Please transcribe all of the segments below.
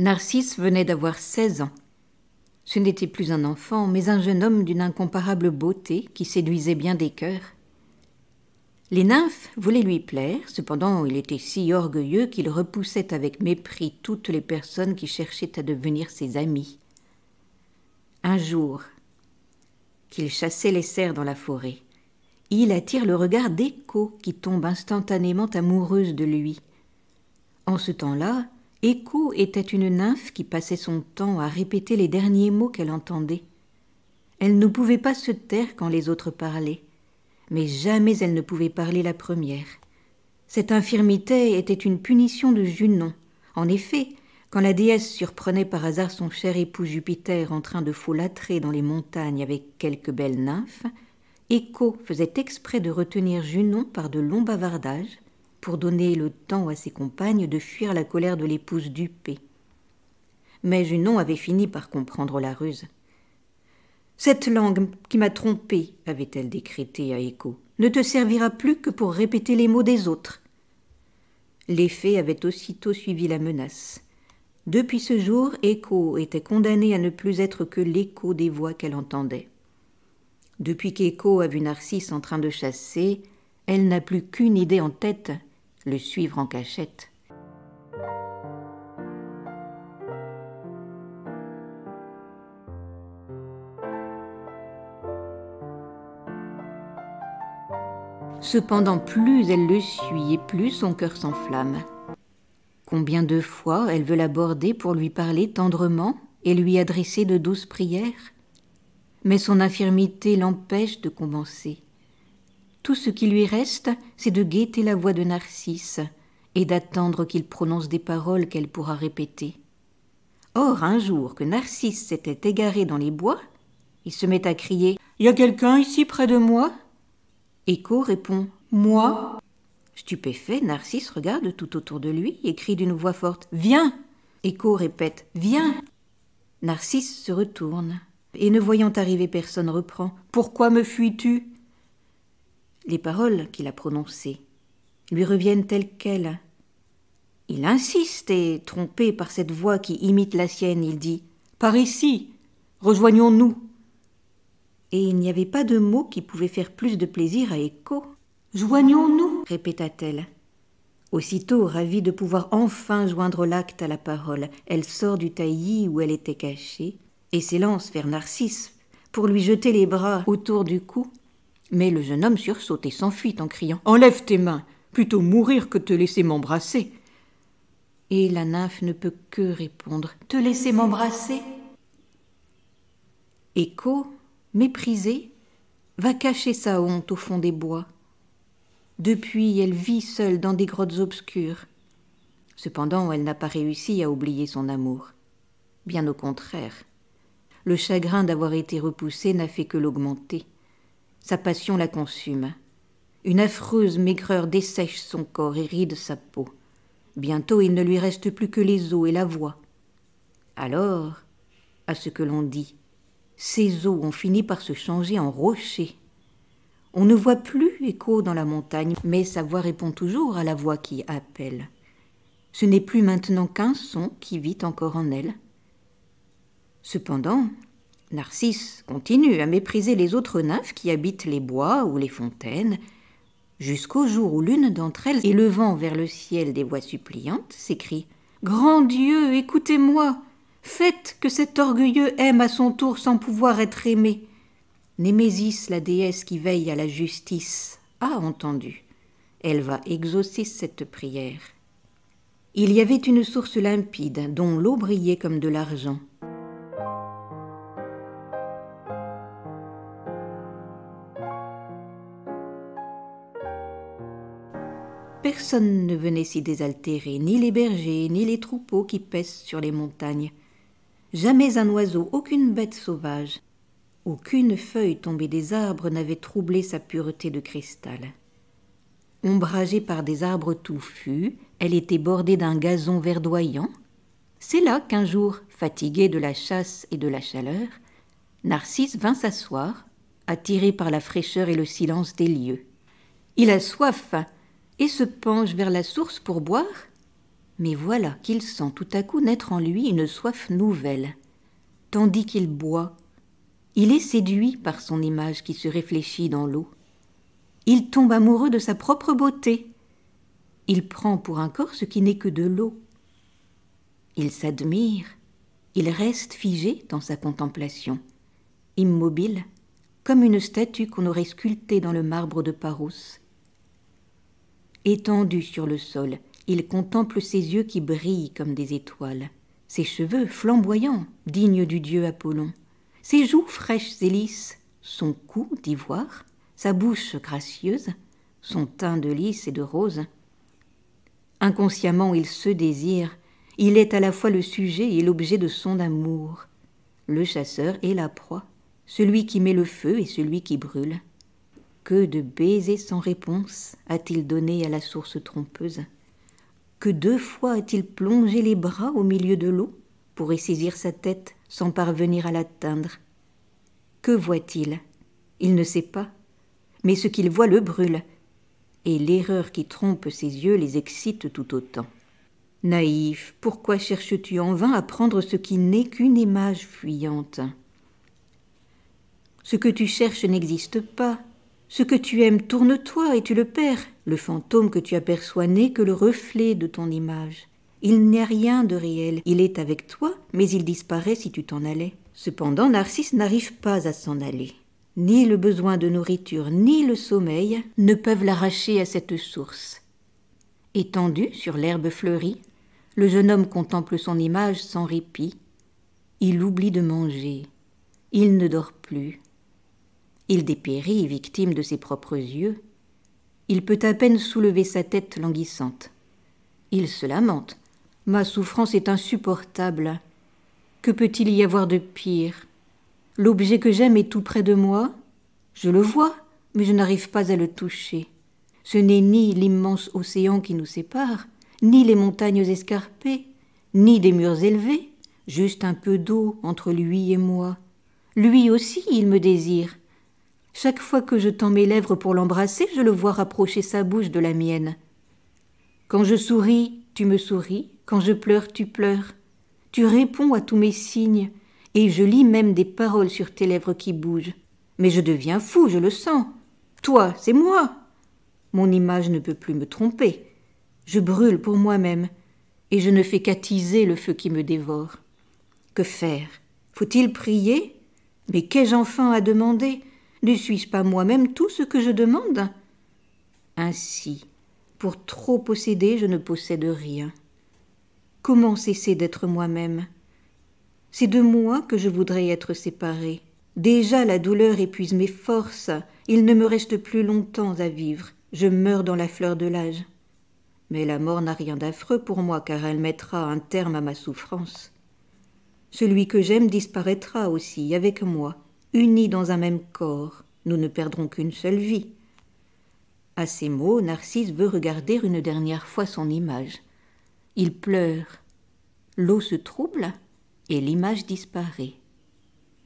Narcisse venait d'avoir seize ans. Ce n'était plus un enfant, mais un jeune homme d'une incomparable beauté qui séduisait bien des cœurs. Les nymphes voulaient lui plaire, cependant il était si orgueilleux qu'il repoussait avec mépris toutes les personnes qui cherchaient à devenir ses amis. Un jour, qu'il chassait les cerfs dans la forêt, il attire le regard d'Écho qui tombe instantanément amoureuse de lui. En ce temps-là, Écho était une nymphe qui passait son temps à répéter les derniers mots qu'elle entendait. Elle ne pouvait pas se taire quand les autres parlaient, mais jamais elle ne pouvait parler la première. Cette infirmité était une punition de Junon. En effet, quand la déesse surprenait par hasard son cher époux Jupiter en train de folâtrer dans les montagnes avec quelques belles nymphes, Écho faisait exprès de retenir Junon par de longs bavardages pour donner le temps à ses compagnes de fuir la colère de l'épouse dupée. Mais Junon avait fini par comprendre la ruse. Cette langue qui m'a trompée, avait-elle décrété à Echo, ne te servira plus que pour répéter les mots des autres. Les fées avaient aussitôt suivi la menace. Depuis ce jour, Écho était condamnée à ne plus être que l'écho des voix qu'elle entendait. Depuis qu'Écho a vu Narcisse en train de chasser, elle n'a plus qu'une idée en tête, le suivre en cachette. Cependant, plus elle le suit et plus son cœur s'enflamme. Combien de fois elle veut l'aborder pour lui parler tendrement et lui adresser de douces prières Mais son infirmité l'empêche de commencer. Tout ce qui lui reste, c'est de guetter la voix de Narcisse et d'attendre qu'il prononce des paroles qu'elle pourra répéter. Or, un jour que Narcisse s'était égaré dans les bois, il se met à crier Y a quelqu'un ici près de moi Écho répond Moi Stupéfait, Narcisse regarde tout autour de lui et crie d'une voix forte Viens Écho répète Viens Narcisse se retourne et, ne voyant arriver personne, reprend Pourquoi me fuis-tu les paroles qu'il a prononcées lui reviennent telles quelles. Il insiste et, trompé par cette voix qui imite la sienne, il dit Par ici, rejoignons-nous. Et il n'y avait pas de mot qui pouvait faire plus de plaisir à Écho. Joignons-nous répéta-t-elle. Aussitôt, ravie de pouvoir enfin joindre l'acte à la parole, elle sort du taillis où elle était cachée et s'élance vers Narcisse pour lui jeter les bras autour du cou mais le jeune homme sursaute et s'enfuit en criant Enlève tes mains Plutôt mourir que te laisser m'embrasser Et la nymphe ne peut que répondre Te laisser m'embrasser Écho, méprisée, va cacher sa honte au fond des bois. Depuis, elle vit seule dans des grottes obscures. Cependant, elle n'a pas réussi à oublier son amour. Bien au contraire. Le chagrin d'avoir été repoussée n'a fait que l'augmenter. Sa passion la consume. Une affreuse maigreur dessèche son corps et ride sa peau. Bientôt il ne lui reste plus que les os et la voix. Alors, à ce que l'on dit, ses os ont fini par se changer en rochers. On ne voit plus écho dans la montagne, mais sa voix répond toujours à la voix qui appelle. Ce n'est plus maintenant qu'un son qui vit encore en elle. Cependant, Narcisse continue à mépriser les autres nymphes qui habitent les bois ou les fontaines, jusqu'au jour où l'une d'entre elles, élevant vers le ciel des voix suppliantes, s'écrie Grand Dieu, écoutez-moi Faites que cet orgueilleux aime à son tour sans pouvoir être aimé. Némésis, la déesse qui veille à la justice, a entendu. Elle va exaucer cette prière. Il y avait une source limpide dont l'eau brillait comme de l'argent. personne ne venait s'y désaltérer, ni les bergers, ni les troupeaux qui pèsent sur les montagnes. Jamais un oiseau, aucune bête sauvage, aucune feuille tombée des arbres n'avait troublé sa pureté de cristal. Ombragée par des arbres touffus, elle était bordée d'un gazon verdoyant. C'est là qu'un jour, fatigué de la chasse et de la chaleur, Narcisse vint s'asseoir, attiré par la fraîcheur et le silence des lieux. Il a soif, et se penche vers la source pour boire, mais voilà qu'il sent tout à coup naître en lui une soif nouvelle. Tandis qu'il boit, il est séduit par son image qui se réfléchit dans l'eau. Il tombe amoureux de sa propre beauté. Il prend pour un corps ce qui n'est que de l'eau. Il s'admire, il reste figé dans sa contemplation, immobile, comme une statue qu'on aurait sculptée dans le marbre de Paros, Étendu sur le sol, il contemple ses yeux qui brillent comme des étoiles, ses cheveux flamboyants, dignes du dieu Apollon, ses joues fraîches et lisses, son cou d'ivoire, sa bouche gracieuse, son teint de lys et de rose. Inconsciemment, il se désire, il est à la fois le sujet et l'objet de son amour, le chasseur et la proie, celui qui met le feu et celui qui brûle. Que de baisers sans réponse a-t-il donné à la source trompeuse Que deux fois a-t-il plongé les bras au milieu de l'eau pour y saisir sa tête sans parvenir à l'atteindre Que voit-il Il ne sait pas, mais ce qu'il voit le brûle, et l'erreur qui trompe ses yeux les excite tout autant. Naïf, pourquoi cherches-tu en vain à prendre ce qui n'est qu'une image fuyante Ce que tu cherches n'existe pas, ce que tu aimes, tourne-toi et tu le perds. Le fantôme que tu aperçois n'est que le reflet de ton image. Il n'est rien de réel, il est avec toi, mais il disparaît si tu t'en allais. Cependant, Narcisse n'arrive pas à s'en aller. Ni le besoin de nourriture, ni le sommeil ne peuvent l'arracher à cette source. Étendu sur l'herbe fleurie, le jeune homme contemple son image sans répit. Il oublie de manger. Il ne dort plus. Il dépérit, victime de ses propres yeux. Il peut à peine soulever sa tête languissante. Il se lamente. Ma souffrance est insupportable. Que peut-il y avoir de pire L'objet que j'aime est tout près de moi. Je le vois, mais je n'arrive pas à le toucher. Ce n'est ni l'immense océan qui nous sépare, ni les montagnes escarpées, ni des murs élevés, juste un peu d'eau entre lui et moi. Lui aussi, il me désire, chaque fois que je tends mes lèvres pour l'embrasser, je le vois rapprocher sa bouche de la mienne. Quand je souris, tu me souris, quand je pleure, tu pleures. Tu réponds à tous mes signes, et je lis même des paroles sur tes lèvres qui bougent. Mais je deviens fou, je le sens. Toi, c'est moi. Mon image ne peut plus me tromper. Je brûle pour moi-même, et je ne fais qu'attiser le feu qui me dévore. Que faire Faut-il prier Mais qu'ai-je enfin à demander ne suis-je pas moi-même tout ce que je demande Ainsi, pour trop posséder, je ne possède rien. Comment cesser d'être moi-même C'est de moi que je voudrais être séparé. Déjà la douleur épuise mes forces, il ne me reste plus longtemps à vivre, je meurs dans la fleur de l'âge. Mais la mort n'a rien d'affreux pour moi, car elle mettra un terme à ma souffrance. Celui que j'aime disparaîtra aussi avec moi, unis dans un même corps, nous ne perdrons qu'une seule vie. À ces mots, Narcisse veut regarder une dernière fois son image. Il pleure. L'eau se trouble et l'image disparaît.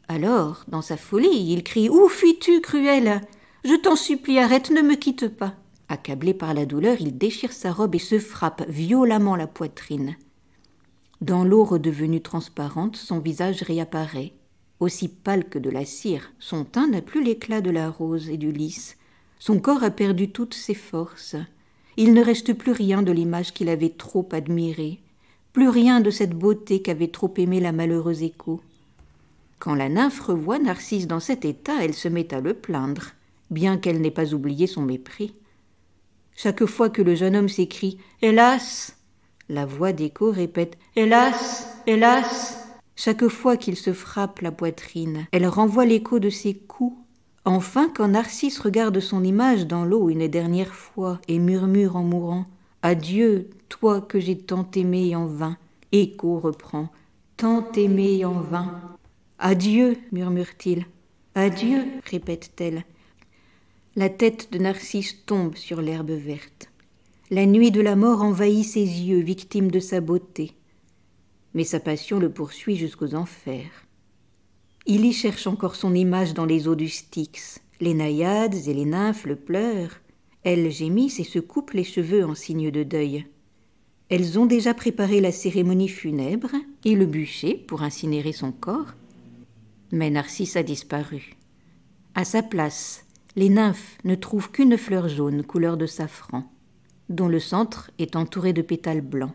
Alors, dans sa folie, il crie Où fuis-tu, cruel Je t'en supplie, arrête, ne me quitte pas. Accablé par la douleur, il déchire sa robe et se frappe violemment la poitrine. Dans l'eau redevenue transparente, son visage réapparaît aussi pâle que de la cire. Son teint n'a plus l'éclat de la rose et du lys. Son corps a perdu toutes ses forces. Il ne reste plus rien de l'image qu'il avait trop admirée, plus rien de cette beauté qu'avait trop aimée la malheureuse écho. Quand la nymphe revoit Narcisse dans cet état, elle se met à le plaindre, bien qu'elle n'ait pas oublié son mépris. Chaque fois que le jeune homme s'écrie Hélas la voix d'écho répète Hélas Hélas chaque fois qu'il se frappe la poitrine, elle renvoie l'écho de ses coups. Enfin, quand Narcisse regarde son image dans l'eau une dernière fois et murmure en mourant Adieu, toi que j'ai tant aimé en vain, Écho reprend Tant aimé en vain. Adieu, murmure-t-il. Adieu, répète-t-elle. La tête de Narcisse tombe sur l'herbe verte. La nuit de la mort envahit ses yeux, victime de sa beauté mais sa passion le poursuit jusqu'aux enfers. Il y cherche encore son image dans les eaux du Styx. Les naïades et les nymphes le pleurent. Elles gémissent et se coupent les cheveux en signe de deuil. Elles ont déjà préparé la cérémonie funèbre et le bûcher pour incinérer son corps. Mais Narcisse a disparu. À sa place, les nymphes ne trouvent qu'une fleur jaune couleur de safran, dont le centre est entouré de pétales blancs.